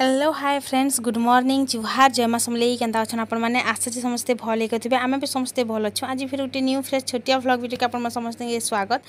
hello hi friends good morning জুহার জয়মা সমলেই কেনা অছেন আপনার আশা যে সমস্তে ভাল হয়ে থাকবে আমি বি সমস্তে ভাল অছু আজ ফের গোটে নিউ ফ্রেশ ছোটিয়া ভ্লগ ভিডিওকে আপনার সমস্ত স্বাগত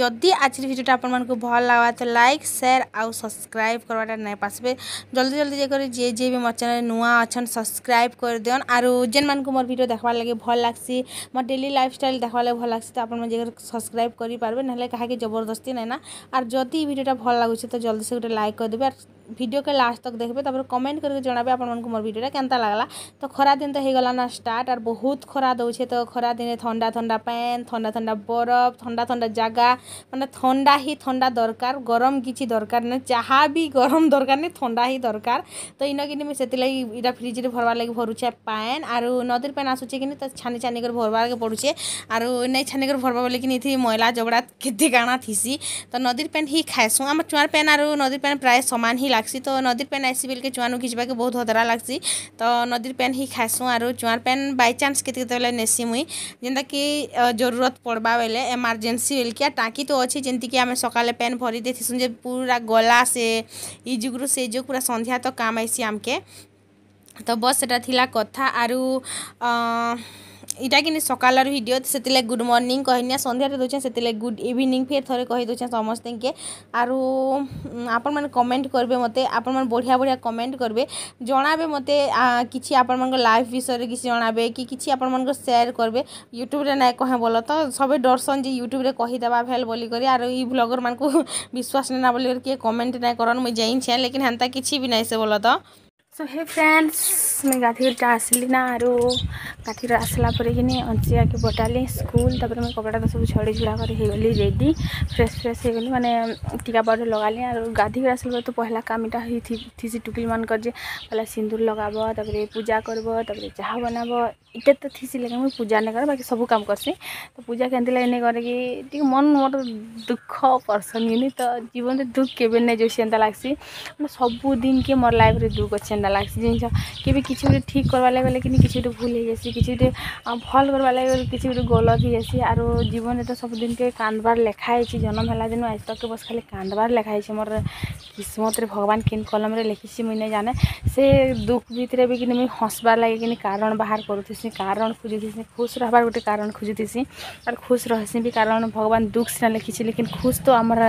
যদি আজকের ভিডিওটা আপনার ভাল লাগা তো লাইক সেয়ার আউ সবসক্রাইব করবাটা নাই পাসবে জলদি জলদি যে করে যে যে বি মো চ্যানেল নূয়া অছন সবসক্রাইব করে দিন আর যেন মানুষ মোর ভিডিও দেখবার লাগে ভাল লাগছি মো ডেলি লাইফস্টাইল দেখবার লাগে ভাল লাগছে তো আপনার যে সবসক্রাইব করে পারবে নাহলে কাহাকে জবরদস্তি নাই না আর যদি ভিডিওটা ভাল লাগুছে তো জলদি সে গোটে লাইক করে দেবে আর ভিডিওকে লাস্ট তক দেখবে তারপরে কমেন্ট করি জনাবে আপনার মোর ভিডিওটা কেনতা লাগলা তো খরা দিন তো হয়ে গলা না স্টার্ট আর বহুত খরা দৌছে তো খরা দিনে থন্ডা থন্ডা প্যান থন্ডা থন্ডা বরফ থন্ডা থন্ডা জায়গা মানে থন্ডা হি থন্ডা দরকার গরম কিছু দরকার না চাহা বি গরম দরকার নেই থন্ডা হি দরকার তো ইন কিন্তু মুই সেতিলাগি এটা ফ্রিজরে ভরবার লাগি ভরুছে প্যান আর নদীর প্যান আসুছে কিন্তু তো ছানি ছানি করে ভরবার লাগে পড়ুছে আর নাই ছানি করে ভরবা বলে কিন্তু এটি ময়লা জবড়া কেতে কাଣା থিসি তো নদীর প্যান হি খাইসু আমার চুয়ার প্যান আর নদীর প্যান প্রায় সমান হি ଲାଗ୍ସି ତ ନଦୀର ପେନ୍ ଆଇସି ବେଲ୍କେ ଚୁଆଁନୁ ଘିଚ୍ବାକେ ବହୁତ ହଦରା ଲାଗ୍ସି ତ ନଦୀର ପେନ୍ ହିଁ ଖାଏସୁଁ ଆରୁ ଚୁଆଁର ପେନ୍ ବାଇଚାନ୍ସ କେତେ କେତେବେଲେ ନେସି ମୁଇଁ ଯେନ୍ତାକି ଜରୁରତ ପଡ଼ବା ବେଲେ ଏମାର୍ଜେନ୍ସି ବେଲ୍କେ ଆର୍ ଟାଙ୍କି ତ ଅଛି ଯେନ୍ତିକି ଆମେ ସକାଳେ ପେନ୍ ଭରି ଦେଇଥିସୁଁ ଯେ ପୁରା ଗଲା ସେ ଇ ଯୁଗରୁ ସେ ଯୁଗ ପୁରା ସନ୍ଧ୍ୟା ତ କାମ ଆଇସି ଆମକେ ତ ବସ୍ ସେଟା ଥିଲା କଥା ଆରୁ ଇଟା କିନି ସକାଳର ଭିଡ଼ିଓ ସେଥିଲାଗି ଗୁଡ଼୍ ମର୍ଣ୍ଣିଂ କହିନି ସନ୍ଧ୍ୟାରେ ଦେଉଛେଁ ସେଥିଲାଗି ଗୁଡ଼୍ ଇଭିନିଂ ଫେର୍ ଥରେ କହି ସମସ୍ତଙ୍କେ ଆରୁ ଆପଣମାନେ କମେଣ୍ଟ କରିବେ ମୋତେ ଆପଣମାନେ ବଢ଼ିଆ ବଢ଼ିଆ କମେଣ୍ଟ କରିବେ ଜଣାବେ ମୋତେ କିଛି ଆପଣମାନଙ୍କ ଲାଇଫ୍ ବିଷୟରେ କିଛି ଜଣାବେ କି କିଛି ଆପଣମାନଙ୍କ ସେୟାର କରିବେ ୟୁଟ୍ୟୁବରେ ନାଇଁ କହେ ବୋଲ ତ ସବେ ଡରସନ୍ ଯେ ୟୁଟ୍ୟୁବରେ କହିଦେବା ଭେଲ୍ ବୋଲିକରି ଆରୁ ଇ ବ୍ଲଗର୍ମାନଙ୍କୁ ବିଶ୍ୱାସ ନେନା ବୋଲିକରି କିଏ କମେଣ୍ଟ ନାଇଁ କରନ୍ ମୁଇଁ ଜାଇଁଛେଁ ଲେକିନ୍ ହେନ୍ତା କିଛି ବି ନାଇଁ ସେ ବୋଲ ତ সো হে ফ্রেন্ডস মুই গাধিটা আসলি না আর গাধিটা আসলা পরে কি অঞ্চিয়াকে পটালি স্কুল তারপরে মুই কপড়াটা সব ছড়ি ঝুড়া করে হয়েগলি রেডি ফ্রেশ ফ্রেশ হয়েগলি মানে টিকা পাউডার লগালি আর গাধিকে আসলে পরে তো পহলা কামিটা হয়েছি টুকলি মানকর যে পহলা সিন্দুর লগাব তারপরে পূজা করব তারপরে চাহা বনাব এটা তো থিসি লাগে মুই পূজা নেই করে বাকি সবু কাম করছি তো পূজা কেমতি লাগে নেই করে কি টিকে মন মোর দুঃখ পর্সন গিনি তো জীবনে দুঃখ কেবে নেই যে সেটা লাগছি মানে সবুদিনকে মোর লাইফরে দুঃখ অছে କେନ୍ତା ଲାଗ୍ସି ଜାଣିଛ କେବେ କିଛି ଗୋଟେ ଠିକ୍ କର୍ବାର୍ ଲାଗି ବେଲେ କି କିଛି ଗୋଟେ ଭୁଲ୍ ହେଇଯାଇସି କିଛି ଗୋଟେ ଭଲ୍ କର୍ବାର୍ ଲାଗି ବେଲେ କିଛି ଗୋଟେ ଗଲତ ହେଇଯାଇସି ଆରୁ ଜୀବନରେ ତ ସବୁଦିନକେ କାନ୍ଦବାର୍ ଲେଖା ହେଇଛି ଜନ୍ମ ହେଲା ଦିନୁ ଆଜି ତକେ ବସ୍ ଖାଲି କାନ୍ଦବାର୍ ଲେଖା ହେଇଛି ମୋର କିସ୍ମତରେ ଭଗବାନ କେନ୍ କଲମରେ ଲେଖିଛି ମୁଇଁ ନାଇଁ ଜାନେ ସେ ଦୁଃଖ ଭିତରେ ବି କିନି ମୁଇଁ ହସ୍ବାର୍ ଲାଗି କିନି କାରଣ ବାହାର କରୁଥିସି କାରଣ ଖୋଜୁଥିସି ଖୁସ୍ ରହବାର୍ ଗୋଟେ କାରଣ ଖୋଜୁଥିସି ଆର୍ ଖୁସ୍ ରହେସି ବି କାରଣ ଭଗବାନ ଦୁଃଖ ସିନା ଲେଖିଛି ଲେକିନ୍ ଖୁସ୍ ତ ଆମର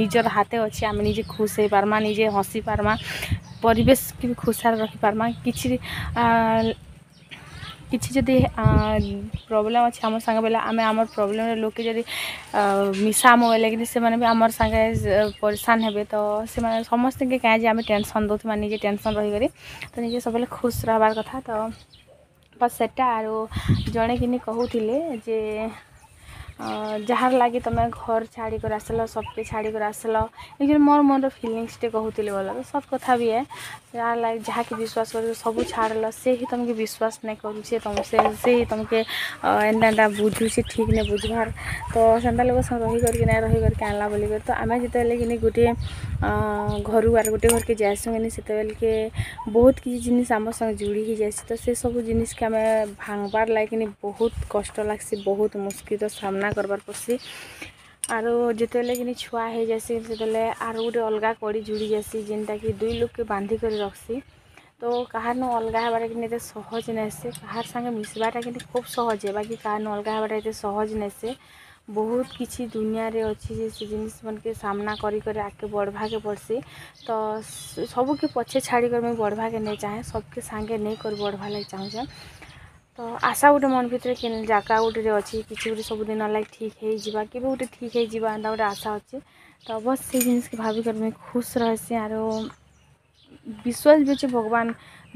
ନିଜର ହାତେ ଅଛି ଆମେ ନିଜେ ଖୁସ୍ ହେଇପାର୍ମା ନିଜେ ହସି ପାର୍ମା ପରିବେଶ ମନକେ ବି ଖୁସାରେ ରଖିପାର୍ମା କିଛି କିଛି ଯଦି ପ୍ରୋବ୍ଲେମ୍ ଅଛି ଆମର ସାଙ୍ଗେ ବେଲେ ଆମେ ଆମର ପ୍ରୋବ୍ଲେମ୍ରେ ଲୋକେ ଯଦି ମିଶାମ ବେଲେ କିନ୍ତୁ ସେମାନେ ବି ଆମର ସାଙ୍ଗେ ପରିଶାନ ହେବେ ତ ସେମାନେ ସମସ୍ତଙ୍କୁ କାଁ ଯେ ଆମେ ଟେନସନ୍ ଦେଉଥିବା ନିଜେ ଟେନସନ୍ ରହିକରି ତ ନିଜେ ସବୁବେଳେ ଖୁସ୍ ରହିବାର କଥା ତ ବସ୍ ସେଟା ଆରୁ ଜଣେ କିନି କହୁଥିଲେ ଯେ जहाँ लगे तुम घर छाड़ी कर आसल सबके छाड़ी कर आसल एक मोर मन फिलिंगस टे कहते बोल तो सब कथ भी है जहाँ लगे जहाँ कि विश्वास कर सब छाड़ से ही तुमको विश्वास नहीं करूँ से तुम से ही तुमके एंटा बुझुचे ठीक नहीं बुझार तो से लोग रही कर रही कर आनला बोल कर तो आम जिते कि गोटे घर आर गोटे घर के जासूँ से बहुत किसी जिन आम संगे जोड़ी ही जाए तो सब जिनके आम भांगवार लगे बहुत कष्ट लग्सी बहुत मुस्किल सामना করবার পড়ছি আর যেতবে কিনি ছুয়া হয়ে যাইসি সেতবে আর গোটে অলগা কড়ি জুড়ি যাইসি যেটা কি দুই লোককে বাঁধি করে রাখছি তো কাহারনু অলগা হওয়াটা কিন্তু এতে সহজ নাইসে কাহার সাথে মিশবাটা কিন্তু খুব সহজ বাকি কাহারনু অলগা হওয়াটা এতে সহজ নাইসে ବହୁତ କିଛି ଦୁନିଆରେ ଅଛି ଯେ ସେ ଜିନିଷ ମାନକେ ସାମ୍ନା କରି କରି ଆଗକେ ବଢ଼ବାକେ ପଡ଼ସି ତ ସବୁକେ ପଛେ ଛାଡ଼ିକରି ମୁଇଁ ବଢ଼ବାକେ ନେଇ ଚାହେଁ ସବକେ ସାଙ୍ଗେ ନେଇକରି ବଢ଼ବାର୍ ଲାଗି ଚାହୁଁଛେଁ তো আশা গোটে মন ভিতরে কে জায়গা গোটে অছি কিছু গোটে সবুদিন লাগে ঠিক হয়ে যা কেবে গোটে ঠিক হয়ে যা এটা গোটে আশা অছে তো বস সেই জিনিসকে ভাবিকর মুই খুশ রয়েছে আর বিশ্বাস যে অছে ভগবান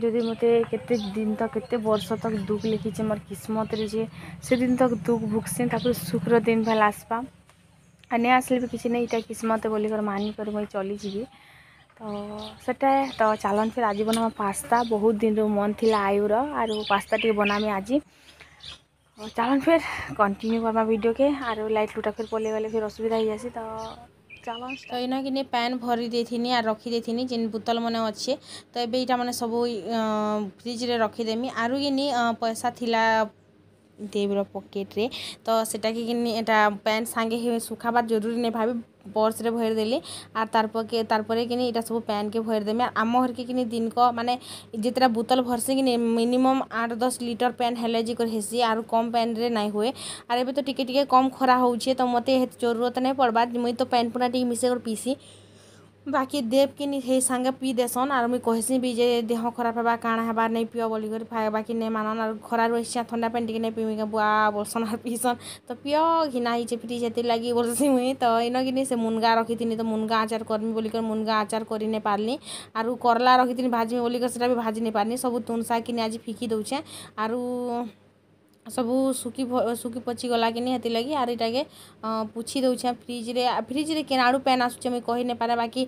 যদি মতো কেতে দিন তক কেতে বর্ষ তক দুঃখ লিখিছে মোর কিসমতরে যে সেদিন তক দুঃখ ভুগছে তারপরে সুখর দিন ভাল আসবা আর নে আসলে বি কিছু নেই এটা কিসমত বলিকর মানিকর মুই চলিযি ତ ସେଟା ତ ଚାଲନ୍ ଫେର୍ ଆଜି ବନାମା ପାସ୍ତା ବହୁତ୍ ଦିନରୁ ମନ୍ ଥିଲା ଆୟୁର ଆରୁ ପାସ୍ତା ଟିକେ ବନାମି ଆଜି ଚାଲନ୍ ଫେର୍ କଣ୍ଟିନ୍ୟୁ କର୍ମା ଭିଡ଼ିଓକେ ଆରୁ ଲାଇଟ୍ ଲୁଟା ଫେର୍ ପଲେଇ ଗଲେ ଫେର୍ ଅସୁବିଧା ହେଇଯାସି ତ ଚାଲନ୍ ତ ଇନ କିନି ପ୍ୟାନ୍ ଭରି ଦେଇଥିନି ଆର୍ ରଖି ଦେଇଥିନି ଯେନ୍ ବୁତଲ୍ ମାନେ ଅଛେ ତ ଏବେ ଇଟା ମାନେ ସବୁ ଫ୍ରିଜ୍ରେ ରଖିଦେମି ଆରୁ କିନି ପଏସା ଥିଲା ଦେବିର ପକେଟ୍ରେ ତ ସେଟାକେ କିନି ଏଇଟା ପ୍ୟାଣ୍ଟ ସାଙ୍ଗେ ଶୁଖାବାର୍ ଜରୁରୀ ନାଇଁ ଭାବି ପର୍ସରେ ଭରି ଦେଲି ଆର୍ ତାର୍ ପକେ ତାର୍ ପରେ କିନି ଏଇଟା ସବୁ ପ୍ୟାନ୍କେ ଭରି ଦେମି ଆର୍ ଆମ ଘରକେ କିନି ଦିନକ ମାନେ ଯେତେଟା ବୋତଲ ଭରସି କିନି ମିନିମମ୍ ଆଠ ଦଶ ଲିଟର ପ୍ୟାନ୍ ହେଲେ ଯେକରି ହେସି ଆରୁ କମ୍ ପ୍ୟାନ୍ରେ ନାଇଁ ହୁଏ ଆର୍ ଏବେ ତ ଟିକେ ଟିକେ କମ୍ ଖରା ହଉଛେ ତ ମୋତେ ଜରୁରତ ନାଇଁ ପଡ଼୍ବା ମୁଇଁ ତ ପ୍ୟାନ୍ ପୁନା ଟିକେ ମିଶେଇ କରି ପିଇସି ବାକି ଦେବ୍କେ ନି ହେଇ ସାଙ୍ଗେ ପିଇ ଦେସନ୍ ଆର୍ ମୁଇଁ କହେସିଁ ବି ଯେ ଦେହ ଖରାପ ହେବା କାଣା ହେବା ନେଇ ପିଅ ବୋଲିକରି ବାକି ନେଇ ମାନନ୍ ଆର୍ ଖରାରୁ ଆସିଛେ ଥଣ୍ଡା ପାନି ଟିକେ ନେଇ ପିଇମିକେ ବୁଆ ବୋଲସନ୍ ଆର୍ ପିଇସନ୍ ତ ପିଅ ଘିନା ହେଇଛେ ଫ୍ରିଜ୍ ହେଥିର୍ ଲାଗି ବୋଲସି ମୁଇଁ ତ ଇନ କିନି ସେ ମୁନଗା ରଖିଥିନି ତ ମୁନଗା ଆଚାର କର୍ମି ବୋଲିକରି ମୁନଗା ଆଚାର କରି ନେଇ ପାର୍ଲି ଆରୁ କର୍ଲା ରଖିଥିନି ଭାଜିମି ବୋଲିକରି ସେଟା ବି ଭାଜି ନେଇ ପାର୍ନି ସବୁ ତୁନ୍ ଶାଗ୍ କିନି ଆଜି ଫିକି ଦଉଛେଁ ଆରୁ सब सुखी सुखी पची गला कि नहीं लगे आर इटाके पुछी दौछे फ्रिज्रे फ्रिज्रे के आड़ पैन आसूचे मुझे पारे बाकी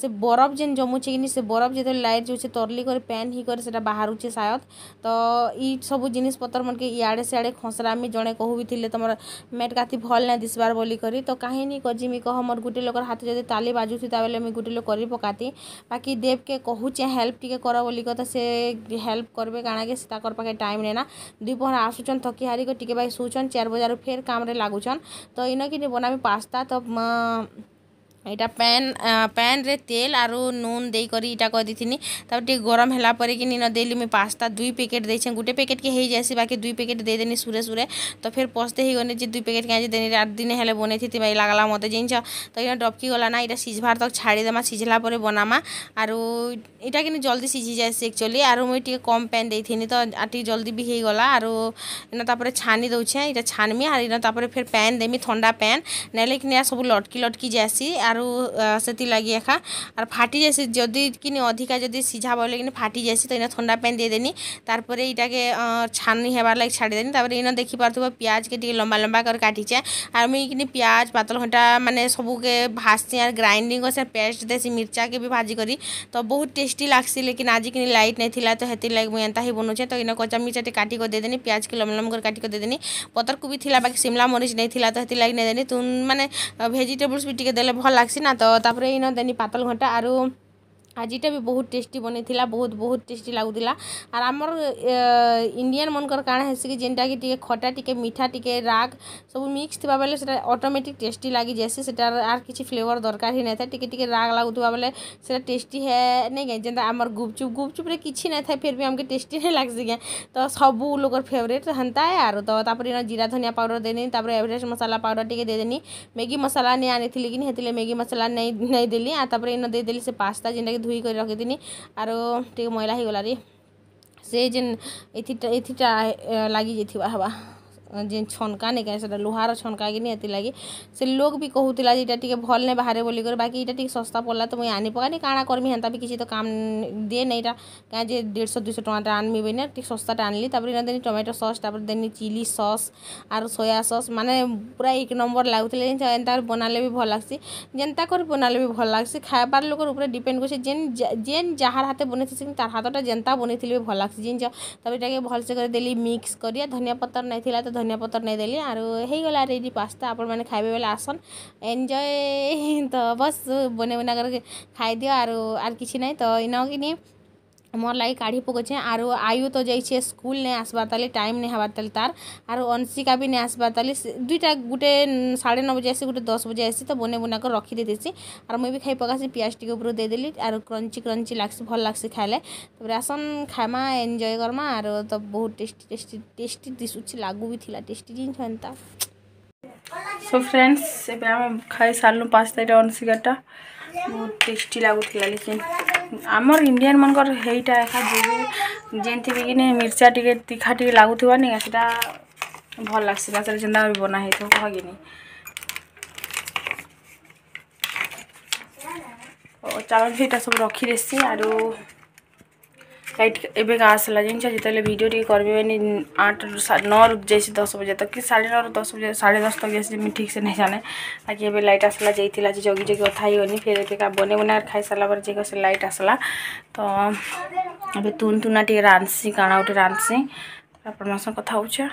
से बरफ जेन जमुचे कि नहीं से बरफ जो लाइट जाऊे तरली कर पैन ही कर बाहर सायद तो ये सब जिनिस पतर मन के इड़े सियाड़े खसरा मैं जड़े कहू भी थे तुम मेट का भल ना दिशार बोलिकी तो कहीं नहीं कर जिमी कह मोर गोटे लोकर हाथ जो ताली बाजू थे मुझे गोटे लोक कर पकाती बाकी देव के कहूचे हेल्प टी कर बोलिक तो हेल्प करेंगे कारण के टाइम नहीं ना दुपहर आसुच्छ ରଖୁଛନ୍ ଥକି ହାରିକି ଟିକେ ବାଇ ଶୋଉଛନ୍ ଚାର୍ ବଜାରୁ ଫେର୍ କାମ୍ରେ ଲାଗୁଛନ୍ ତ ଇନ କିନି ବନାମି ପାସ୍ତା ତ এটা ପ୍ୟାନ୍ ପ୍ୟାନ୍ରେ ତେଲ୍ ଆରୁ ନୁନ୍ ଦେଇକରି ଇଟା କରିଥିନି ତାପରେ ଟିକେ ଗରମ ହେଲା ପରେ କି ନିନ ଦେଲି ମୁଇଁ ପାସ୍ତା ଦୁଇ ପ୍ୟାକେଟ୍ ଦେଇଛେ ଗୋଟେ ପ୍ୟାକେଟ୍କେ ହେଇଯାଏସି ବାକି ଦୁଇ ପ୍ୟାକେଟ୍ ଦେଇଦେନି ସୁରେ ସୁରେ ତ ଫେର୍ ପସ୍ତେ ହେଇଗନି ଯେ ଦୁଇ ପ୍ୟାକେଟ୍ କାଁ ଯେ ଦେନି ଆଠ ଦିନ ହେଲେ ବନେଇଥିଥିବାଇ ଲାଗ୍ଲା ମୋତେ ଜିନିଷ ତ ଇନ ଡବକି ଗଲା ନା ଇଟା ସିଝବାର୍ ତକ୍ ଛାଡ଼ିଦେମା ସିଝିଲା ପରେ ବନାମା ଆରୁ ଇଟା କିନି ଜଲ୍ଦି ସିଝି ଯାଏସି ଆକ୍ଚୁଆଲି ଆରୁ ମୁଇଁ ଟିକେ କମ୍ ପ୍ୟାନ୍ ଦେଇଥିନି ତ ଆର୍ ଟିକେ ଜଲ୍ଦି ବି ହେଇଗଲା ଆରୁ ଇନ ତାପରେ ଛାନି ଦଉଛେ ଇଟା ଛାନ୍ମି ଆର୍ ଇନ ତାପରେ ଫେର୍ ପ୍ୟାନ୍ ଦେମି ଥଣ୍ଡା ପ୍ୟାନ୍ ନେଲେ କିନି ସବୁ ଲଟ୍କି ଲଟ୍କି ଯାଏସି ଆର୍ ଆରୁ ସେଥିର୍ଲାଗି ଏଖା ଆର୍ ଫାଟି ଯାଏସି ଯଦି କିନି ଅଧିକା ଯଦି ସିଝା ବଏଲେ କିନି ଫାଟି ଯାଏସି ତ ଇନ ଥଣ୍ଡା ପାଏନ୍ ଦେଇଦେନି ତାର୍ ପରେ ଇଟାକେ ଛାନି ହେବାର୍ ଲାଗି ଛାଡ଼ିଦେନି ତାପରେ ଇନ ଦେଖିପାରୁଥିବ ପିଆଜ୍କେ ଟିକେ ଲମ୍ବା ଲମ୍ବା କରି କାଟିଛେ ଆର୍ ମୁଇଁ କିନି ପିଆଜ୍ ପାତଲ୍ଘଣ୍ଟା ମାନେ ସବୁକେ ଭାଜ୍ସି ଆର୍ ଗ୍ରାଇଣ୍ଡିଂ କର୍ସି ପେଷ୍ଟ ଦେସି ମିର୍ଚାକେ ବି ଭାଜି କରି ତ ବହୁତ ଟେଷ୍ଟି ଲାଗ୍ସି ଲେକିନ୍ ଆଜି କିନି ଲାଇଟ୍ ନାଇଁ ଥିଲା ତ ହେଥିର୍ଲାଗି ମୁଇଁ ଏନ୍ତା ହିଁ ବନଉଛେ ତ ଇନ କଞ୍ଚା ମିର୍ଚାଟେ କାଟିକି ଦେଇଦେନି ପିଆଜ୍କେ ଲମ୍ବା ଲମ୍ବା କରି କାଟିକି ଦେଇଦେନି ପତରକୋବି ଥିଲା ବାକି ସିମ୍ଲା ମରିଚ୍ ନାଇଁ ଥିଲା ତ ହେଥିର୍ଲାଗି ନାଇଁ ଦେନି ତୁନ୍ ମାନେ ଭେଜିଟେବୁଲ୍ସ ବି ଟିକେ ଦେଲେ ଭଲ୍ লাগছে না তো তারপরে ইন দেনি পাতল ঘটা আর आज भी बहुत टेस्ट बनई बहुत बहुत टेस्ट लगुला आर आम इंडियान मानकर काण हेसी कि जेनटा कि खटा टी मीठा टी राग सब मिक्स थी बेले अटोमेटिक टेस्ट लगि जैसेटार आर किसी फ्लेवर दरकार ही नहीं था राग लगुवा बेले से टेस्ट है नहीं क्या जेनता आम गुपचुप गुपचुप कि नहीं था फिर भी आमको टेस्ट नहीं लगे क्या तो सब लोग फेवरेट हंता है आर तो इन जीरा धनिया पाउडर देनी एवरेस्ट मसाला पाउडर टी देनी मैगी मसाला नहीं आनी कि मैगी मसाला नहीं देली आर इन देदेली से पास्ता जेनटा ଧୋଇ କରି ରଖିଥିଲି ଆରୁ ଟିକେ ମଇଳା ହେଇଗଲା ରେ ସେ ଯେନ୍ ଏଥିଟା ଏଥିଟା ଲାଗି ଯାଇଥିବା ହେବା जिन छनका नहीं क्या लुहार छनका कि नहीं लगे से लोग भी कहूला जीटा टी भल नहीं बाहर बोलकर बाकी ये सस्ता पड़ा तो मुझे आनी पकानी कण करमी हेता भी किसी तो काम दिए नहीं कहीं देशश दुई टाँटे आनमी भी ना टी सस्ता आनली दे टमाटो सस देनी चिली सस् आर सोया सस् मैंने पूरा एक नंबर लगुते एंता बनाले भी भल लग्सी जेनता कर बनाले भी भल लग्सी खाबार लोकर उपर डिपेड कर जेन जार हाथ बन तार हाथ जेनता बनई थी भी भल लग्सी जिन जो तब भलसे कर दे मिक्स कर धनिया पतर नहीं तो ধনিয়া পতর নেইদেলি ଆରୁ ହେଇଗଲା ରେଡ଼ି ପାସ୍ତା ଆପଣମାନେ ଖାଇବେ ବେଲେ ଆସନ୍ ଏନ୍ଜୟ ତ ବସ୍ ବନେଇ ବୁନା କରି ଖାଇଦିଅ ଆରୁ ଆର୍ କିଛି ନାଇଁ ତ ଇନ କିନି મોર લાગી કાઢી પકુછે આરુ આયુ તો જઈ છે સ્કૂલ ને આસવા તાલી ટાઈમ ને હવા તાલી તાર આરુ અંશિકા બી ને આસવા તાલી ଦୁଇଟା ଗୁଟେ ସାଢ଼େ ନଅ ବଜେ ଆସି ଗୋଟେ ଦଶ ବଜେ ଆସି ତ ବନେଇ ବୁନା କରି ରଖି ଦେଇଦେସି ଆର୍ ମୁଇଁ ବି ଖାଇ ପକାସି ପିଆଜ ଟିକେ ଉପରୁ ଦେଇଦେଲି ଆରୁ କ୍ରଞ୍ଚି କ୍ରଞ୍ଚି ଲାଗ୍ସି ଭଲ୍ ଲାଗ୍ସି ଖାଇଲେ ତାପରେ ଆସନ୍ ଖାଏମା ଏନ୍ଜୟ କର୍ମା ଆରୁ ତ ବହୁତ ଟେଷ୍ଟି ଟେଷ୍ଟି ଟେଷ୍ଟି ଦିଶୁଛି ଲାଗୁ ବି ଥିଲା ଟେଷ୍ଟି ଜିନିଷ ଏନ୍ତା ସୋ ଫ୍ରେଣ୍ଡସ୍ ଏବେ ଆମେ ଖାଇ ସାରିଲୁ ପାସ୍ତାଟା ଅଂଶିକାଟା ବହୁତ ଟେଷ୍ଟି ଲାଗୁଥିଲା ଲେକିନ୍ আমার ইন্ডিয়ান মানকর সেইটা একা যে যেথিকি মির্চা টিকে তীখা টিকে লাগুথা নি সেটা ভাল লাগছে সেটা যেটা বনা হয়েছে কহকিনি চাউল সেটা সব রখি দেছি আর लाइट एवं आसला जिनस जिते भिडियो करेंगे आठ रु नौ जैसे दस बजे तक कि साढ़े नौ दस बजे साढ़े दस तक जैसे मैं ठीक से नहीं जाने ताकि एवं लाइट आसला जाइला जगी जगी कथा होनी फिर एवं बने बना खाई सारापर जे से लाइट आसला तो एवं तुन तुना टे रांधसी काण गोटे रांधसी আপনার সঙ্গে কথা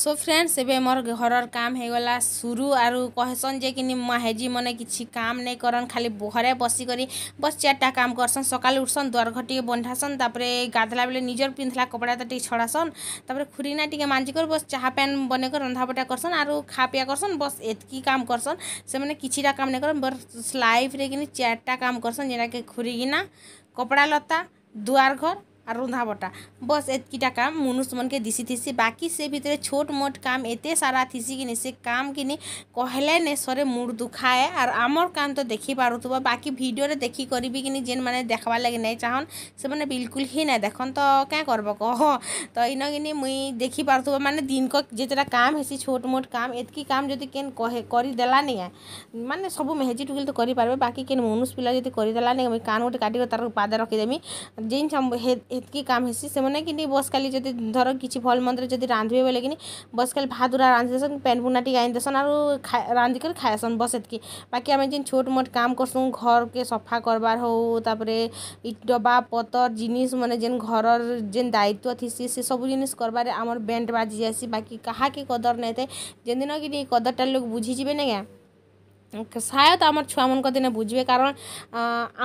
সো ফ্রেন্ডস এবে মর ঘরর কাম হয়েগলা সুরু আর কহেসন যে কিনি মাহেজি মনে কিছু কাম নেই করন খালি বহরে বসি বসিকরি বস চারটা কাম করসন সকালে উঠসন দরঘর টিকে বন্ধাসন তারপরে গাধলা বেলে নিজের পিঁধিলা কপড়া তা টিকে ছড়াসন তারপরে খুরিনা টিকে মাঞ্জি করে বস চাহা প্যান বনে কর রন্ধাবটা করসন আর খা পিয়া করসন বস এতকি কাম করসন সে মানে কিছুটা কাম নেই করন বস লাইফরে কিনি চারটা কাম করসন যেটাকে খুরিগিনা কপড়া লতা দুয়ার ঘর আর রন্ধা বটা বস এতকিটা কাম মনুষ্যমানকে দিছি থিসি বাকি সে ভিতরে ছোট মোট কাম এতে সারা থিসি কিনে সে কাম কিনে কহলে নে সরে মুড় দুখায়ে আর আমার কাম তো দেখি পারুথব বাকি ভিডিওরে দেখি করিবি কিনি যেন মানে দেখবার লাগে নাই চাহন সেমানে বিলকুল হি না দেখন তো কেঁ করব কহ তো ইন কিনি মুই দেখি পারুথব মানে দিনক যেতটা কাম হেসি ছোট মোট কাম এতকি কাম যদি কেন কহে করিদেলা নি মানে সবু মেহেজি টুকিল তো করিপারবে বাকি কেন মনুষ পিলা যদি করিদেলা নি মুই কান গোটে কাটিকি তার পাদে রখিদেমি যেন ଏତ୍କି କାମ୍ ହେସି ସେମାନେ କିନି ବସ୍ ଖାଲି ଯଦି ଧର କିଛି ଭଲ୍ ମନ୍ଦରେ ଯଦି ରାନ୍ଧିବେ ବୋଲେ କିନି ବସ୍ ଖାଲି ଭାତ୍ ଉରା ରାନ୍ଧି ଦେସନ୍ ପେନ୍ ପୁନା ଟିକେ ଆଣି ଦେସନ୍ ଆରୁ ରାନ୍ଧିକରି ଖାଏସନ୍ ବସ୍ ଏତ୍କି ବାକି ଆମେ ଯେନ୍ ଛୋଟ୍ ମୋଟ୍ କାମ୍ କରସୁଁ ଘର୍କେ ସଫା କର୍ବାର୍ ହଉ ତାପରେ ଡବା ପତର୍ ଜିନିଷ୍ ମାନେ ଯେନ୍ ଘରର୍ ଯେନ୍ ଦାୟିତ୍ୱ ଥିସି ସେ ସବୁ ଜିନିଷ୍ କର୍ବାରେ ଆମର୍ ବେଣ୍ଟ ବାଜି ଯାଏସି ବାକି କାହାକେ କଦର୍ ନାଇଁ ଥାଏ ଯେନ୍ଦିନ କିନି କଦର୍ଟା ଲୋକ୍ ବୁଝିଯିବେ ନାଇଁ କାଏଁ ସାୟଦ ଆମର ଛୁଆମାନଙ୍କ ଦିନେ ବୁଝିବେ କାରଣ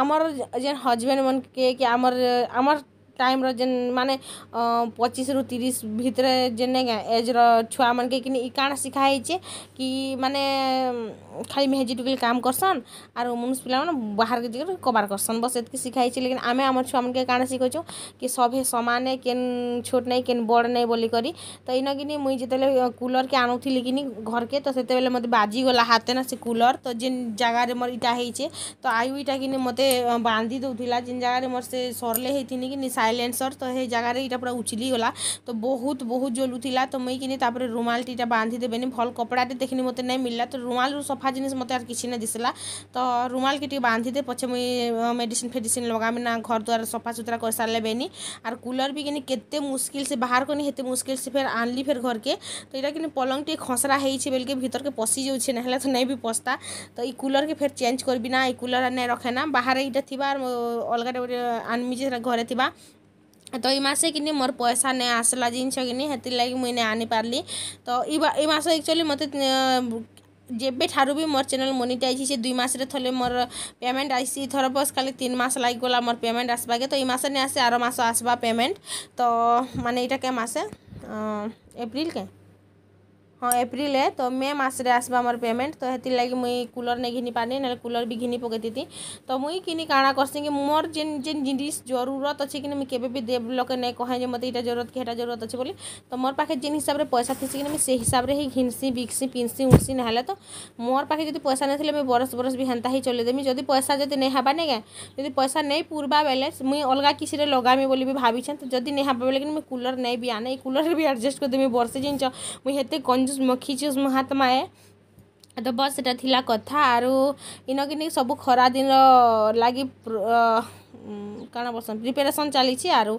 ଆମର ଯେନ୍ ହଜବେଣ୍ଡ ମାନକେ କି ଆମର ଆମର टाइम रेन मानने पचिश रु तीस भितर जेन एज रुआ मन के कण शिखाई कि मानने खाली मेहजिटिकल काम करसन आर मनुष्य पी बाहर के कबार करसन बस इतनी शिखाई लेकिन आम आम छुआ मन के कण शिखो कि सभी सामान केन छोट नहीं केन बड़ नहीं बोलकर तो इन कि मुई जिते कूलर के आनुली कि घर के तो से मत बाजिगला हाथ ना से कूलर तो जिन जगार मोर इटा हो तो आयु इटा कि मत बांधि दूसरा जिन जगार मोर से सरले होती कि ସାଇଲେନ୍ସର୍ ତ ହେ ଜାଗାରେ ଏଇଟା ପୁରା ଗଲା ତ ବହୁତ ବହୁତ ଜଲୁଥିଲା ତ ମୁଇଁ କିନି ତାପରେ ରୁମାଲ୍ଟି ଇଟା ବାନ୍ଧିଦେବେନି ଭଲ୍ କପଡ଼ାଟେ ଦେଖିନି ମୋତେ ନାଇଁ ମିଳିଲା ତ ରୁମାଲ୍ରୁ ସଫା ଜିନିଷ ମୋତେ ଆର୍ କିଛି ନାଇଁ ଦିଶିଲା ତ ରୁମାଲ୍କେ ଟିକେ ବାନ୍ଧିଦେ ପଛେ ମୁଇଁ ମେଡ଼ିସିନ୍ ଫେଡ଼ିସିନ୍ ଲଗାମି ନା ଘର ଦ୍ୱାର ସଫାସୁତୁରା କରିସାରିଲେ ବେନି ଆର୍ କୁଲର୍ ବି କିନି କେତେ ମୁସ୍କିଲ୍ ସେ ବାହାର କନି ହେତେ ମୁସ୍କିଲ୍ ସେ ଫେର୍ ଆଣିଲି ଫେର୍ ଘରକେ ତ ଏଇଟା କିନି ପଲଙ୍ଗ ଟିକେ ଖସରା ହେଇଛେ ବେଲକେ ଭିତରକେ ପଶି ଯାଉଛେ ନା ହେଲେ ତ ନାଇଁ ବି ପସ୍ତା ତ ଇ କୁଲର୍କେ ଫେର୍ ଚେଞ୍ଜ କରିବି ନା ଏଇ କୁଲର୍ ନାଇଁ ରଖେ ନା ବାହାରେ ଇଟା ଥିବା ଆର୍ ଅଲଗାଟା ଗୋଟେ ଆଣିମି ଯେ ଘରେ ଥିବା ତ ଇ ମାସେ କିନି ମୋର୍ ପଏସା ନାଇଁ ଆସ୍ଲା ଜିନିଷ କିନି ହେଥିର୍ଲାଗି ମୁଇଁ ନାଇଁ ଆନିପାର୍ଲି ତ ଇ ଇ ମାସ ଏକ୍ଚୁଆଲି ମତେ ଯେବେଠାରୁ ବି ମୋର୍ ଚ୍ୟାନେଲ୍ ମୋନିଟାଇଜ୍ ହେଇଛେ ଦୁଇ ମାସରେ ଥଲେ ମୋର୍ ପେମେଣ୍ଟ୍ ଆଇସି ଇଥର ବସ୍ ଖାଲି ତିନ୍ ମାସ ଲାଗିଗଲା ମୋର୍ ପେମେଣ୍ଟ୍ ଆସ୍ବାକେ ତ ଇ ମାସ ନାଇଁ ଆସେ ଆର ମାସ ଆସ୍ବା ପେମେଣ୍ଟ୍ ତ ମାନେ ଇଟା କେନ୍ ମାସେ ଏପ୍ରିଲ୍ କେଁ हाँ एप्रिल है तो मे मसरे आसवा मोर पेमेंट तो हेती लागि मुई कूलर नहीं घिनी पानी ना कूलर भी घिनी पके तो मुई किनि काणा करसि कि मोर जिन जिन जिनिस जरूरत अछि कि मैं केबे भी देव लोके नै कहै जे मते इटा जरूरत केटा जरूरत अछि तो मोर पाखे जिन हिसाब से पैसा थी कि मैं से हिसाब रे ही घिनसि बिकसि पिनसि उसि नै तो मोर पाखे जो पैसा नहीं थिले मैं बरस बरस भी हंता ही चले देमी जदि पैसा जदि नै हाबा नै गे जदि पैसा नहीं पूर्वा बेले मुई अलग किसी रे लगामी बोली भी भाबी छन त जदि नै हाबा बेले कि मैं कुलर नै भी आनै कूलर भी एडजस्ट कर देमी बरसे जिन मुझे मुई કંજୁସ ମଖିଚୁସ ମହାତ୍ମା ଏ ତ ବସ୍ ସେଟା ଥିଲା କଥା ଆରୁ ଇନକି ନେଇ ସବୁ ଖରାଦିନର ଲାଗି କାଣା ବସନ୍ ପ୍ରିପେରେସନ୍ ଚାଲିଛି ଆରୁ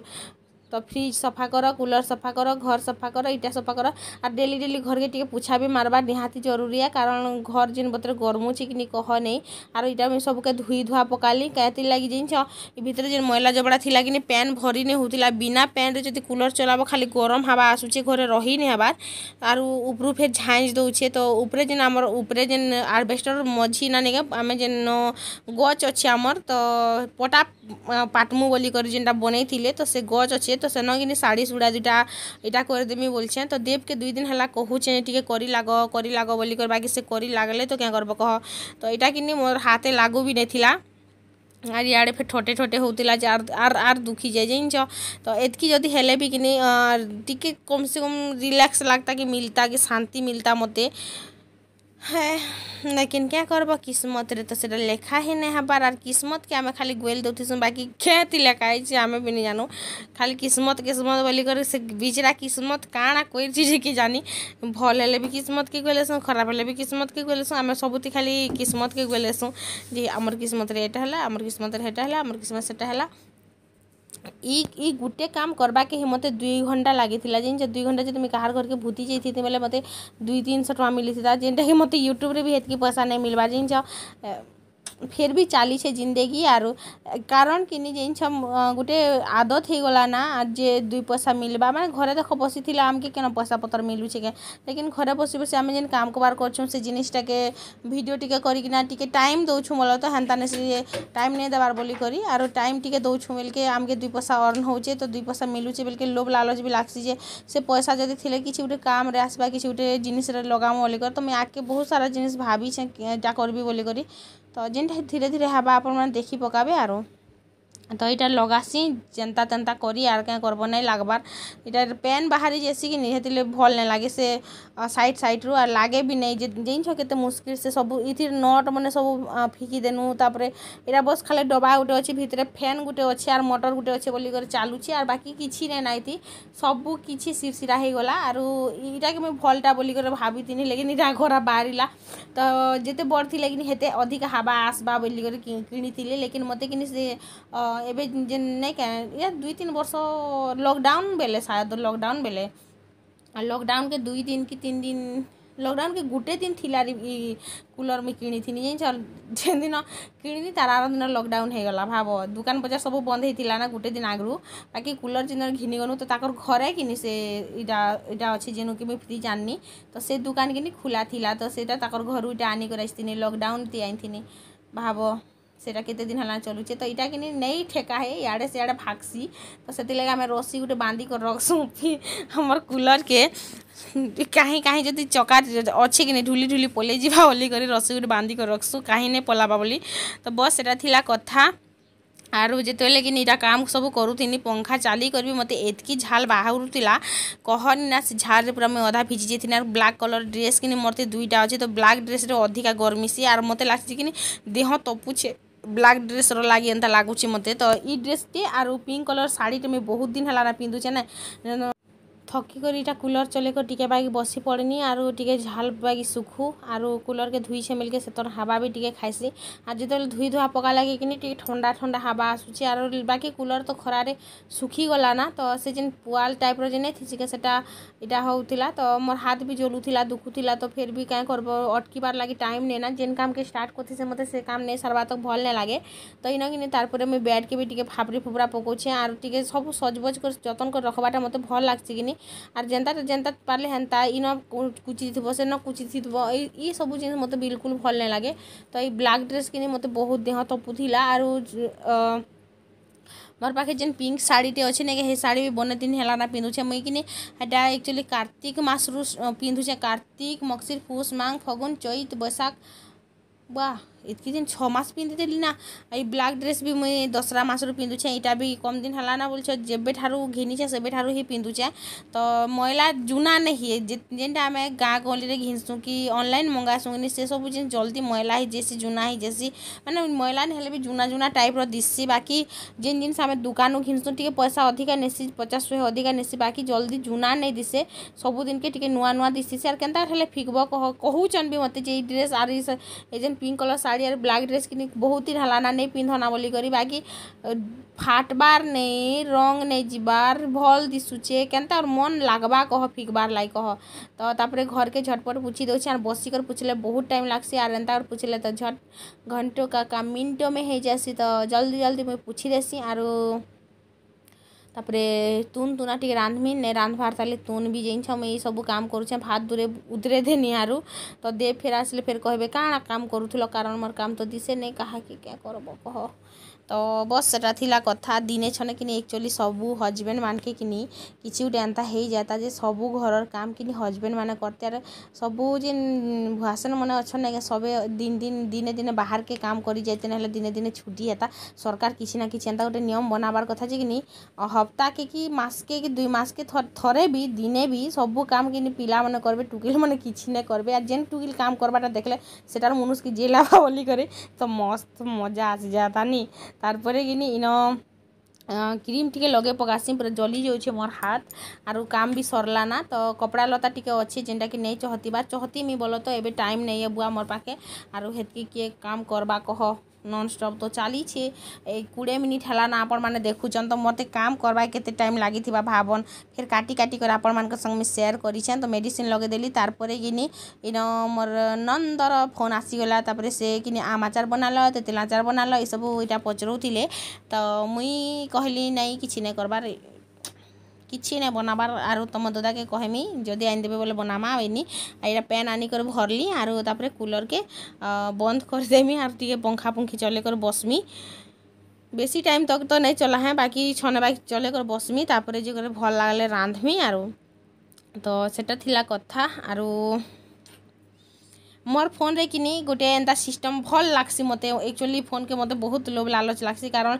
তো ফ্রিজ সফা কর কুলর সফা কর ঘর সফা কর ইটা সফা কর আর ডেলি ডেলি ঘরকে টিকি পুছা বি মারবা নিহাতি জরুরিয়া কারণ ঘর যেন বতরে গরমুছি কিনি কহ নেই আর ইটা আমি সবকে ধুই ধুয়া পকালি কেতির লাগি জিনিস এ ভিতরে যে ময়লা জবড়া থিলা কিনি প্যান ভরি নে হউতিলা বিনা প্যানরে যদি কুলর চলাব খালি গরম হাওয়া আসুছে ঘরে রহি নে হবার আর উপরু ফের ঝাঁজ দৌছে তো উপরে যেন আমার উপরে যেন আরবেস্টর মঝি না নেগে আমি যেন গছ অছে আমার তো পটা পাটমু বলি করে যেটা বনাইলে তো সে গছ অছে तो सेन कि शाढ़ी सुड़ा दुटा यहाँ करदेमी बोलचे तो देव के दुई दिन है कहूचे टी कर लग कर लग बोल कर बाकी से कर लगले तो क्या करब कह तो यहाँ कि मोर हाथ लगू भी नहीं आर इे फिर ठटे ठटे होता आर आर दुखी जाए जान तो एतक जदि हेले भी कि टी कम से कम रिलैक्स लगता कि मिलता कि शांति मिलता मत है लेकिन क्या करब किस्मत रे तो लेखा ही नहीं हबार आर किस्मत के आम खाली गोल दौथी बाकी क्षति लेखा है आम भी नहीं जानू खाली किस्मत किस्मत बोली कर से बिचरा किस्मत काणा कोई चीज जानी भल हेले भी किस्मत के गोलेसु खराब हेले भी किस्मत के गोलेसु आम सबुति खाली किस्मत के गोलेसु जे आमर किस्मत रे एटा हला आमर किस्मत रे हेटा हला किस्मत सेटा हला ଇ ଇ ଗୁଟେ କାମ୍ କର୍ବାକେ ହିଁ ମୋତେ ଦୁଇ ଘଣ୍ଟା ଲାଗିଥିଲା ଯେନ୍ ଦୁଇ ଘଣ୍ଟା ଯଦି ମୁଇଁ କାହାର୍ ଘର୍କେ ଭୁତି ଯାଇଥିତି ବେଲେ ମୋତେ ଦୁଇ ତିନିଶହ ଟଙ୍କା ମିଲିଥିତା ଯେନ୍ଟାକି ମୋତେ ୟୁଟ୍ୟୁବ୍ରେ ବି ହେତ୍କି ପଇସା ନାଇଁ ମିଲ୍ବା ଯେନ୍ ଫିର୍ ବି ଚାଲିଛେ ଜିନ୍ଦଗି ଆରୁ କାରଣ କିନି ଜିନିଷ ଗୋଟେ ଆଦତ ହେଇଗଲାନା ଯେ ଦୁଇ ପଇସା ମିଲ୍ବା ମାନେ ଘରେ ଦେଖ ବସିଥିଲେ ଆମକେ କେନ ପଇସା ପତର ମିଲୁଛେ କେ ଲେକିନ୍ ଘରେ ବସି ବସି ଆମେ ଯେନ୍ କାମ କବାର କରୁଛୁଁ ସେ ଜିନିଷଟାକେ ଭିଡ଼ିଓ ଟିକେ କରିକିନା ଟିକେ ଟାଇମ୍ ଦଉଛୁଁ ବୋଲେ ତ ହେନ୍ତା ନେ ସେ ଟାଇମ୍ ନେଇ ଦେବାର ବୋଲିକରି ଆରୁ ଟାଇମ୍ ଟିକେ ଦଉଛୁଁ ବେଲକେ ଆମକେ ଦୁଇ ପଇସା ଅର୍ନ ହଉଛେ ତ ଦୁଇ ପଇସା ମିଲୁଛେ ବେଲକେ ଲୋଭ ଲାଲଚ ବି ଲାଗ୍ସି ଯେ ସେ ପଇସା ଯଦି ଥିଲେ କିଛି ଗୋଟେ କାମରେ ଆସିବା କିଛି ଗୋଟେ ଜିନିଷରେ ଲଗାମ ବୋଲିକରି ତ ମୁଇଁ ଆଗକେ ବହୁତ ସାରା ଜିନିଷ ଭାବିଛେଁ ଇଟା କରିବି ବୋଲିକରି ତ ଯେନ୍ଟା ଧୀରେ ଧୀରେ ହେବା ଆପଣମାନେ ଦେଖି ପକାବେ ଆରୁ ତ ଇଟା ଲଗାସି ଯେନ୍ତା ତେନ୍ତା କରି ଆର୍ କାଏଁ କର୍ବ ନାଇଁ ଲାଗ୍ବାର୍ ଇଟାର୍ ପେନ୍ ବାହାରି ଯାଏସି କି ନି ହେଥିର୍ଲାଗି ଭଲ୍ ନାଇଁ ଲାଗେ ସେ ସାଇଡ଼୍ ସାଇଡ଼୍ରୁ ଆର୍ ଲାଗେ ବି ନାଇଁ ଜାନିଛ କେତେ ମୁସ୍କିଲ୍ ସେ ସବୁ ଇଥିର୍ ନଟ୍ମାନେ ସବୁ ଫିକିଦେନୁ ତା'ପରେ ଇଟା ବସ୍ ଖାଲି ଡବା ଗୁଟେ ଅଛେ ଭିତ୍ରେ ଫ୍ୟାନ୍ ଗୁଟେ ଅଛେ ଆର୍ ମଟର୍ ଗୁଟେ ଅଛେ ବୋଲିକରି ଚାଲୁଛେ ଆର୍ ବାକି କିଛି ନାଇଁ ନାଇଁଥି ସବୁ କିଛି ସିର୍ସିରା ହେଇଗଲା ଆରୁ ଇଟାକେ ମୁଇଁ ଭଲ୍ଟା ବୋଲିକରି ଭାବିଥିନି ଲେକିନ୍ ଇଟା ଖରାପ୍ ବାହାରିଲା ତ ଯେତେ ବଡ଼୍ ଥିଲେ କିନି ହେତେ ଅଧିକା ହାବା ଆସ୍ବା ବୋଲିକରି କିଣିଥିଲି ଲେକିନ୍ ମତେ କିନି ସେ ଏବେ ଯେନ୍ ନାଇଁ କାଏଁ ଏ ଦୁଇ ତିନି ବର୍ଷ ଲକ୍ଡାଉନ୍ ବେଲେ ଶାୟଦ ଲକ୍ଡାଉନ୍ ବେଲେ ଲକ୍ଡାଉନ୍କେ ଦୁଇ ଦିନ୍ କି ତିନ୍ ଦିନ୍ ଲକ୍ଡାଉନ୍କେ ଗୁଟେ ଦିନ୍ ଥିଲା ଇ କୁଲର୍ ମୁଇଁ କିଣିଥିନି ଜାଣିଛ ଯେନ୍ ଦିନ କିଣିନି ତାର ଆର ଦିନ ଲକ୍ଡାଉନ୍ ହେଇଗଲା ଭାବ ଦୁକାନ ବଜାର ସବୁ ବନ୍ଦ ହେଇଥିଲା ନା ଗୋଟେ ଦିନ ଆଗରୁ ବାକି କୁଲର୍ ଯେନ୍ ଘିନି ଗନୁ ତ ତାଙ୍କର ଘରେ କିନି ସେ ଇଟା ଇଟା ଅଛି ଯେନୁ କି ମୁଇଁ ଫ୍ରିଜ୍ ଆଣିନି ତ ସେ ଦୁକାନ କିନି ଖୋଲା ଥିଲା ତ ସେଇଟା ତାଙ୍କର ଘରୁ ଇଟା ଆନିକରି ଆସିଥିନି ଲକ୍ଡାଉନ୍ ତି ଆଣିଥିନି ଭାବ ସେଇଟା କେତେ ଦିନ ହେଲା ଚଲୁଛେ ତ ଇଟା କିନି ନେଇ ଠେକା ହେଇ ଇଆଡ଼େ ସିଆଡ଼େ ଭାଗ୍ସି ତ ସେଥିଲାଗି ଆମେ ରସି ଗୋଟେ ବାନ୍ଧିକି ରଖ୍ସୁଁ ଆମର କୁଲର୍କେ କାହିଁ କାହିଁ ଯଦି ଚକା ଅଛି କି ନାଇଁ ଢୁଲି ଢୁଲି ପଲେଇଯିବା ଯିବା ବୋଲି କରି ରସି ଗୋଟେ ବାନ୍ଧିକି ରଖ୍ସୁଁ କାହିଁ ନାଇଁ ପଲାବା ବୋଲି ତ ବସ୍ ସେଟା ଥିଲା କଥା ଆରୁ ଯେତେବେଳେ କିନି ଇଟା କାମ ସବୁ କରୁଥିନି ପଙ୍ଖା ଚାଲିକରି ବି ମୋତେ ଏତିକି ଝାଲ ବାହାରୁଥିଲା କହନି ନା ସେ ଝାଲରେ ପୁରା ମୁଇଁ ଅଧା ଭିଜି ଯାଇଥିନି ଆର୍ ବ୍ଲାକ୍ କଲର୍ ଡ୍ରେସ୍ କିନି ମୋତେ ଦୁଇଟା ଅଛି ତ ବ୍ଲାକ୍ ଡ୍ରେସ୍ରେ ଅଧିକା ଗରମିସି ଆର୍ ମୋତେ ଲାଗ୍ସି କିନି ଦେହ ତପୁଛେ ବ୍ଲାକ୍ ଡ୍ରେସ୍ର ଲାଗି ଏନ୍ତା ଲାଗୁଛି ମୋତେ ତ ଇ ଡ୍ରେସ୍ଟି ଆରୁ ପିଙ୍କ୍ କଲର୍ ଶାଢ଼ୀଟେ ମୁଇଁ ବହୁତ ଦିନ ହେଲାନ ପିନ୍ଧୁଛେ ନା ଥକିକରି ଇଟା କୁଲର୍ ଚଲେଇକରି ଟିକେ ବାଗି ବସି ପଡ଼୍ନି ଆରୁ ଟିକେ ଝାଲ୍ ବାଗି ଶୁଖୁ ଆରୁ କୁଲର୍କେ ଧୁଇ ସେମିଲ୍କେ ସେତର୍ ହାବା ବି ଟିକେ ଖାଏସି ଆର୍ ଯେତେବେଲେ ଧୁଇ ଧୁଆ ପକା ଲାଗିକିନି ଟିକେ ଥଣ୍ଡା ଥଣ୍ଡା ହାବା ଆସୁଛି ଆରୁ ବାକି କୁଲର୍ ତ ଖରାରେ ଶୁଖିଗଲା ନା ତ ସେ ଯେନ୍ ପୁଆଲ୍ ଟାଇପ୍ର ଯେନ୍ ଥିସିକେ ସେଟା ଇଟା ହଉଥିଲା ତ ମୋର୍ ହାତ୍ ବି ଜଲୁଥିଲା ଦୁଖୁଥିଲା ତ ଫେର୍ ବି କାଏଁ କର୍ବ ଅଟ୍କିବାର୍ ଲାଗି ଟାଇମ୍ ନେଇନା ଯେନ୍ କାମ୍କେ ଷ୍ଟାର୍ଟ୍ କରିଥିସି ମତେ ସେ କାମ୍ ନେଇ ସାର୍ବା ତ ଭଲ୍ ନାଇଁ ଲାଗେ ତ ଇନ କିନି ତାର୍ପରେ ମୁଇଁ ବେଡ଼୍କେ ବି ଟିକେ ଫାପ୍ରି ଫୁପ୍ରା ପକଉଛେଁ ଆରୁ ଟିକେ ସବୁ ସଜ୍ବଜ୍ କରି ଯତନ୍ କରି ରଖ୍ବାଟା ମତେ ଭଲ୍ ଲାଗ୍ସି କିନି আর ଯେନ୍ତା ଯେନ୍ତା ପାରଲେ ହେନ୍ତା ଇନ କୁଚି ଥିବ ସେନ କୁଚି ଥିବ ଏଇ ଇ ସବୁ ଜିନିଷ ମୋତେ ବିଲକୁଲ ଭଲ ନାଇଁ ଲାଗେ ତ ଏଇ ବ୍ଲାକ୍ ଡ୍ରେସ୍ କିନି ମୋତେ ବହୁତ ଦେହ ତପୁଥିଲା ଆରୁ ମୋର ପାଖେ ଯେନ୍ ପିଙ୍କ ଶାଢ଼ୀଟେ ଅଛି ନାଇଁ ହେ ଶାଢ଼ୀ ବି ବନେ ଦିନ ହେଲା ନା ପିନ୍ଧୁଛେ ମୁଇଁ କିନି ହେଟା ଆକ୍ଚୁଆଲି କାର୍ତ୍ତିକ ମାସରୁ ପିନ୍ଧୁଛେ କାର୍ତ୍ତିକ ମକ୍ସିର ପୁଷ ମାଙ୍ଗ ଫଗୁନ ଚୈତ ବୈଶାଖ ବା इतनी दिन छः मास पिंधि देली ना ड्रेस भी मुई दसरा मस रु पिंधुचे यहाँ भी कम दिन है बोल बोल जब छे से पिंधुचे तो मैला जूना नहीं जेनटा आम गाँ गली घिनसु कि अनलाइन मंगासूँ कि से सब जिन जल्दी मैला हो जूना हो जैसी मैंने मैला नी जूना जूना टाइप रिश्सी बाकी जेन जिन आम दुकान घिनसूँ टे पैसा अधिका ने पचास शहे अधिका नेसी बाकी जल्दी जूना नहीं दिशे सब दिन के नुआ नुआ दिशी सर के फिकब कहूँ भी मत ड्रेस आर जेन पिंक कलर ଶାଢ଼ୀ ଆର୍ ବ୍ଲାକ୍ ଡ୍ରେସ୍ କିନି ବହୁତ ହି ଢାଲାନା ନେଇ ପିନ୍ଧନା ବୋଲିକରି ବାକି ଫାଟ୍ବାର୍ ନେଇ ରଙ୍ଗ୍ ନେଇ ଯିବାର୍ ଭଲ୍ ଦିଶୁଛେ କେନ୍ତା ଆର୍ ମନ୍ ଲାଗ୍ବା କହ ଫିକ୍ବାର୍ ଲାଗି କହ ତ ତାପରେ ଘର୍କେ ଝଟ୍ପଟ୍ ପୁଛି ଦଉଛେ ଆର୍ ବସିକରି ପୁଛିଲେ ବହୁତ ଟାଇମ୍ ଲାଗ୍ସି ଆର୍ ଏନ୍ତା କରି ପୁଛିଲେ ତ ଝଟ୍ ଘଣ୍ଟୋ କା କା ମିନିଟୋ ମେ ହେଇଯାଏସି ତ ଜଲ୍ଦି ଜଲ୍ଦି ମୁଇଁ ପୁଛି ଦେସି ଆରୁ ତାପରେ ତୁନ୍ ତୁନା ଟିକେ ରାନ୍ଧ୍ମି ନାଇଁ ରାନ୍ଧବାର୍ ତାହେଲେ ତୁନ୍ ବି ଯାଇଛ ମୁଇଁ ଏଇସବୁ କାମ କରୁଛେ ଭାତ ଦୂରେ ଉଦରେ ଦେନି ଆରୁ ତ ଦେ ଫେର୍ ଆସିଲେ ଫେର୍ କହିବେ କାଣା କାମ କରୁଥିଲ କାରଣ ମୋର କାମ ତ ଦିଶେ ନାଇଁ କାହାକେ କାଁ କରବ କହ ତ ବସ୍ ସେଟା ଥିଲା କଥା ଦିନେ ଛନେ କିନି ଏକ୍ଚୁଆଲି ସବୁ ହଜବେଣ୍ଡମାନକେ କିନି କିଛି ଗୁଟେ ଏନ୍ତା ହେଇଯାତା ଯେ ସବୁ ଘରର କାମ୍ କିନି ହଜବେଣ୍ଡମାନେ କର୍ତେ ଆର୍ ସବୁ ଯେନ୍ ଭୁଆସନ୍ମାନେ ଅଛନ୍ ଆଜ୍ଞା ସବେ ଦିନ୍ ଦିନ୍ ଦିନେ ଦିନେ ବାହାର୍କେ କାମ୍ କରି ଯାଇତେ ହେଲେ ଦିନେ ଦିନେ ଛୁଟି ହେତା ସରକାର କିଛି ନା କିଛି ଏନ୍ତା ଗୋଟେ ନିୟମ ବନାବାର୍ କଥା ଯେ କିନି ହପ୍ତାକେ କି ମାସ୍କେ କି ଦୁଇ ମାସ୍କେ ଥରେ ବି ଦିନେ ବି ସବୁ କାମ୍ କିନି ପିଲାମାନେ କର୍ବେ ଟୁକିଲ୍ମାନେ କିଛି ନାଇଁ କର୍ବେ ଆର୍ ଯେନ୍ ଟୁକିଲ୍ କାମ୍ କର୍ବାଟା ଦେଖ୍ଲେ ସେଟାର ମନୁଷ୍କେ ଜେଲ୍ ଆବା ବୋଲିକରି ତ ମସ୍ତ ମଜା ଆସିଯାତାନି ତାର୍ପରେ କିନି ଇନ କ୍ରିମ୍ ଟିକେ ଲଗେଇ ପକାସି ପୁରା ଜଲି ଯାଉଛେ ମୋର୍ ହାତ୍ ଆରୁ କାମ୍ ବି ସର୍ଲା ନା ତ କପଡ଼ା ଲତା ଟିକେ ଅଛେ ଯେନ୍ଟାକି ନେଇ ଚହତିବା ଚହତିମି ବୋଲ ତ ଏବେ ଟାଇମ୍ ନେଇ ବୁଆ ମୋର୍ ପାଖେ ଆରୁ ହେତ୍କି କିଏ କାମ୍ କର୍ବା କହ ନନ୍ଷ୍ଟପ୍ ତ ଚାଲିଛେ ଏ କୁଡ଼େ ମିନିଟ୍ ହେଲାନ ଆପଣମାନେ ଦେଖୁଛନ୍ ତ ମୋତେ କାମ୍ କର୍ବାକେ କେତେ ଟାଇମ୍ ଲାଗିଥିବା ଭାବନ୍ ଫେର୍ କାଟି କାଟିକରି ଆପଣମାନଙ୍କ ସାଙ୍ଗେ ମୁଇଁ ସେୟାର୍ କରିଛେଁ ତ ମେଡ଼ିସିନ୍ ଲଗେଇଦେଲି ତାର୍ପରେ କିନି ଇନ ମୋର୍ ନନ୍ଦର ଫୋନ୍ ଆସିଗଲା ତାପରେ ସେ କିନି ଆମ୍ ଆଚାର ବନାଲ ତେତେଲା ଆଚାର ବନାଲ ଏସବୁ ଇଟା ପଚରଉଥିଲେ ତ ମୁଇଁ କହିଲି ନାଇଁ କିଛି ନାଇଁ କର୍ବାର୍ କିଛି ନାଇଁ ବନାବାର୍ ଆରୁ ତମ ଦଦାକେ କହେମି ଯଦି ଆଣିଦେବେ ବୋଲେ ବନାମା ଏଇନି ଏଇଟା ପେନ୍ ଆନିକରି ଭରଲି ଆରୁ ତାପରେ କୁଲର୍କେ ବନ୍ଦ କରିଦେମି ଆରୁ ଟିକେ ପଙ୍ଖା ପୁଙ୍ଖି ଚଲେଇକରି ବସ୍ମି ବେଶୀ ଟାଇମ୍ ତକ୍ ତ ନାଇଁ ଚଲାହେଁ ବାକି ଛନେ ବାକି ଚଲେଇକରି ବସ୍ମି ତାପରେ ଯେ କରି ଭଲ୍ ଲାଗ୍ଲେ ରାନ୍ଧ୍ମି ଆରୁ ତ ସେଟା ଥିଲା କଥା ଆରୁ ମୋର ଫୋନ୍ରେ କିନି ଗୋଟେ ଏନ୍ତା ସିଷ୍ଟମ୍ ଭଲ୍ ଲାଗ୍ସି ମୋତେ ଆକ୍ଚୁଆଲି ଫୋନ୍କେ ମୋତେ ବହୁତ ଲୋଭ ଲାଲଚ ଲାଗ୍ସି କାରଣ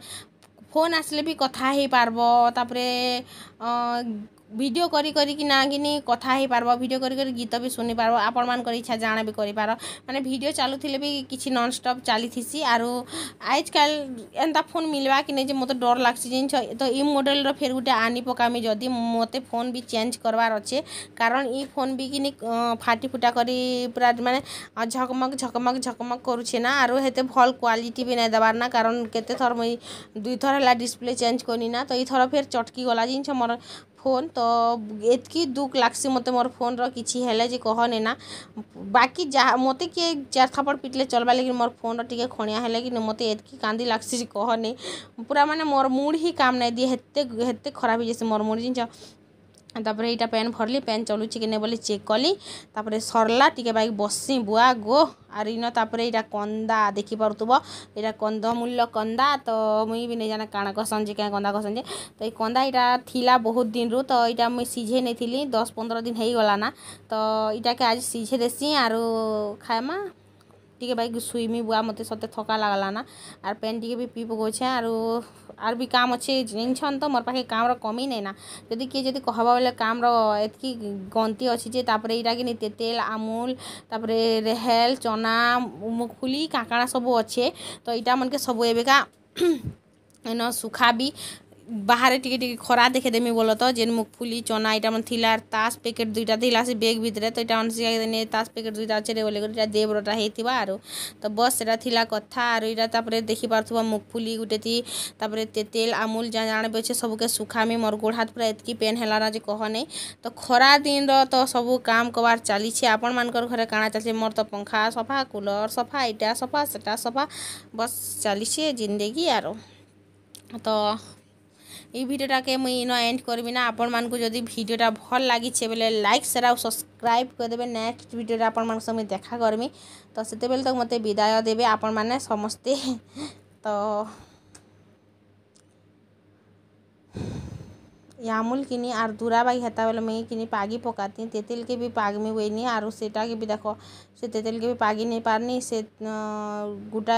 ଫୋନ୍ ଆସିଲେ ବି କଥା ହେଇପାରବ ତାପରେ ভিডিও କରି କରିକି ନାଗିନି କଥା ହେଇପାରବ ଭିଡ଼ିଓ କରି କରି ଗୀତ ବି ଶୁଣିପାରବ ଆପଣମାନଙ୍କର ଇଚ୍ଛା ଜାଣା ବି କରିପାର ମାନେ ଭିଡ଼ିଓ ଚାଲୁଥିଲେ ବି କିଛି ନନ୍ଷ୍ଟପ୍ ଚାଲିଥିସି ଆରୁ ଆଜକାଲ ଏନ୍ତା ଫୋନ୍ ମିଲ୍ବା କି ନାଇଁ ଯେ ମୋତେ ଡର ଲାଗ୍ସି ଜିନିଷ ତ ଇ ମଡ଼େଲ୍ର ଫେର୍ ଗୋଟେ ଆନି ପକାମି ଯଦି ମୋତେ ଫୋନ୍ ବି ଚେଞ୍ଜ କରବାର ଅଛେ କାରଣ ଇ ଫୋନ୍ ବି କିନି ଫାଟି ଫୁଟା କରି ପୁରା ମାନେ ଝକମକ ଝକମକ ଝକମକ କରୁଛେ ନା ଆରୁ ହେତେ ଭଲ୍ କ୍ୱାଲିଟି ବି ନାଇଁ ଦେବାର ନା କାରଣ କେତେ ଥର ମୁଇଁ ଦୁଇଥର ହେଲା ଡିସପ୍ଲେ ଚେଞ୍ଜ କରିନି ନା ତ ଇଥର ଫେର୍ ଚଟକି ଗଲା ଜିନିଷ ମୋର ମୋର ଫୋନ୍ ତ ଏତ୍କି ଦୁଃଖ୍ ଲାଗ୍ସି ମୋତେ ମୋର୍ ଫୋନ୍ର କିଛି ହେଲେ ଯେ କହନି ନା ବାକି ଯାହା ମୋତେ କିଏ ଚାର୍ ଥାପଡ଼୍ ପିଟ୍ଲେ ଚଲ୍ବା ଲାଗି ମୋର୍ ଫୋନ୍ର ଟିକେ ଖଣିଆ ହେଲେ କି ମୋତେ ଏତ୍କି କାନ୍ଦି ଲାଗ୍ସି ଯେ କହନି ପୁରା ମାନେ ମୋର୍ ମୁଡ଼୍ ହିଁ କାମ୍ ନାଇଁ ଦିଏ ହେତେ ହେତେ ଖରାପ୍ ହେଇଯାଏସି ମୋର୍ ମୁଡ଼୍ ଜାଣିଛ ତାପରେ ଏଇଟା ପେନ୍ ଭରିଲି ପେନ୍ ଚଲୁଛି କି ନାଇଁ ବୋଲି ଚେକ୍ କଲି ତାପରେ ସରିଲା ଟିକେ ବାଇକ୍ ବସି ବୁଆ ଗୋ ଆର୍ ଇନ ତାପରେ ଏଇଟା କନ୍ଦା ଦେଖିପାରୁଥିବ ଏଇଟା କନ୍ଦମୂଲ୍ୟ କନ୍ଦା ତ ମୁଇଁ ବି ନେଇ ଜାଣେ କାଣା କସନ୍ ଯେ କାଁ କନ୍ଦା କସନ୍ ଯେ ତ ଏଇ କନ୍ଦା ଏଇଟା ଥିଲା ବହୁତ ଦିନରୁ ତ ଏଇଟା ମୁଇଁ ସିଝେଇ ନେଇଥିଲି ଦଶ ପନ୍ଦର ଦିନ ହେଇଗଲା ନା ତ ଏଇଟାକେ ଆଜି ସିଝେଇ ଦେସି ଆରୁ ଖାଏମା ଟିକେ ବାଇକ୍ ଶୁଇମି ବୁଆ ମୋତେ ସତେ ଥକା ଲାଗ୍ଲାନା ଆର୍ ପେନ୍ ଟିକେ ବି ପିଇ ପକଉଛେ ଆରୁ ଆର୍ ବି କାମ୍ ଅଛେ ଜାଣିଛନ୍ ତ ମୋର୍ ପାଖେ କାମ୍ର କମି ନାଇଁନା ଯଦି କିଏ ଯଦି କହବ ବୋଲେ କାମ୍ର ଏତ୍କି ଗନ୍ତି ଅଛି ଯେ ତାପରେ ଇଟାକି ନି ତେତେଲ୍ ଆମୁଲ୍ ତାପରେ ରେହେଲ୍ ଚନା ମୁଖୁଲି କାଣା କାଣା ସବୁ ଅଛେ ତ ଇଟା ମନ୍କେ ସବୁ ଏବେକା ଏନ ଶୁଖା ବି ବାହାରେ ଟିକେ ଟିକେ ଖରା ଦେଖେଦେମି ବୋଲ ତ ଯେନ୍ ମୁଗଫୁଲି ଚନା ଇଟା ମାନେ ଥିଲା ଆର୍ ତାସ୍ ପ୍ୟାକେଟ୍ ଦୁଇଟା ଥିଲା ସେ ବେଗ୍ ଭିତରେ ତ ଇଟା ମାନେ ତାସ୍ ପ୍ୟାକେଟ୍ ଦୁଇଟା ଅଛେ ରେ ବୋଲିକରି ଇଟା ଦେବ୍ରଟା ହେଇଥିବା ଆରୁ ତ ବସ୍ ସେଟା ଥିଲା କଥା ଆରୁ ଇଟା ତାପରେ ଦେଖିପାରୁଥିବା ମୁଗଫୁଲି ଗୁଟେ ଥି ତାପରେ ତେତେଲ୍ ଆମୁଲ ଯାହା ଜାଣା ଅଛେ ସବୁକେ ଶୁଖାମି ମୋର୍ ଗୋଡ଼ ହାତ ପୁରା ଏତ୍କି ପେନ୍ ହେଲାନ ଯେ କହ ନାଇଁ ତ ଖରା ଦିନର ତ ସବୁ କାମ କବାର୍ ଚାଲିଛେ ଆପଣମାନଙ୍କର ଘରେ କାଣା ଚାଲିଛେ ମୋର୍ ତ ପଙ୍ଖା ସଫା କୁଲର୍ ସଫା ଇଟା ସଫା ସେଟା ସଫା ବସ୍ ଚାଲିଛେ ଜିନ୍ଦଗି ଆରୁ ତ এই ভিডিওটাকে মুই ইন এন্ড করবি না আপনার যদি ভিডিওটা ভাল লাগিছে বেলে লাইক সেয়ার আর সবসক্রাইব করেদেবে নেক্সট ভিডিওটা আপনার সঙ্গে দেখা করমি তো সেতবেলে তো মতো বিদায় দেবে আপন মানে সমস্তে তো यामुल किनी आर दूरा बाई हता वाला मैं किनी पागी पकाती तेतिल के भी पाग में वही नहीं आर सेटा के भी देखो से तेतिल के भी पागी नहीं पारनी से गुटा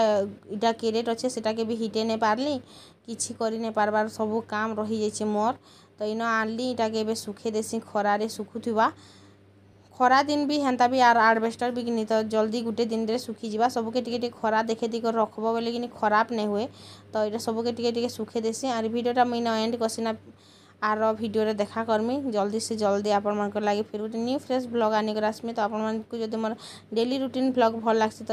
इटा केरेट अच्छे सेटा के भी हिटे नहीं पारली କିଛି କରିନେପାର୍ବାର୍ ସବୁ କାମ୍ ରହିଯାଇଛେ ମୋର୍ ତ ଇନ ଆଣ୍ଲି ଇଟାକେ ଏବେ ଶୁଖେଇ ଦେସିଁ ଖରାରେ ଶୁଖୁଥିବା ଖରାଦିନ୍ ବି ହେନ୍ତା ବି ଆର୍ ଆଡ଼ବେଷ୍ଟର୍ ବି କିନି ତ ଜଲ୍ଦି ଗୁଟେ ଦିନ୍ରେ ଶୁଖିଯିବା ସବୁକେ ଟିକେ ଟିକେ ଖରା ଦେଖେ ଦେଇକରି ରଖ୍ବ ବେଲେ କିନି ଖରାପ୍ ନାଇଁ ହୁଏ ତ ଇଟା ସବୁକେ ଟିକେ ଟିକେ ଶୁଖେଇ ଦେସିଁ ଆର୍ ଭିଡ଼ିଓଟା ମୁଇଁ ଇନ ଏଣ୍ଡ୍ କର୍ସିନା ଆର ଭିଡ଼ିଓରେ ଦେଖା କର୍ମି ଜଲ୍ଦି ସେ ଜଲ୍ଦି ଆପଣମାନଙ୍କର ଲାଗି ଫିର୍ ଗୋଟେ ନ୍ୟୁ ଫ୍ରେଶ୍ ବ୍ଲଗ୍ ଆନିକରି ଆସ୍ମି ତ ଆପଣମାନଙ୍କୁ ଯଦି ମୋର ଡେଲି ରୁଟିନ୍ ବ୍ଲଗ୍ ଭଲ୍ ଲାଗ୍ସି ତ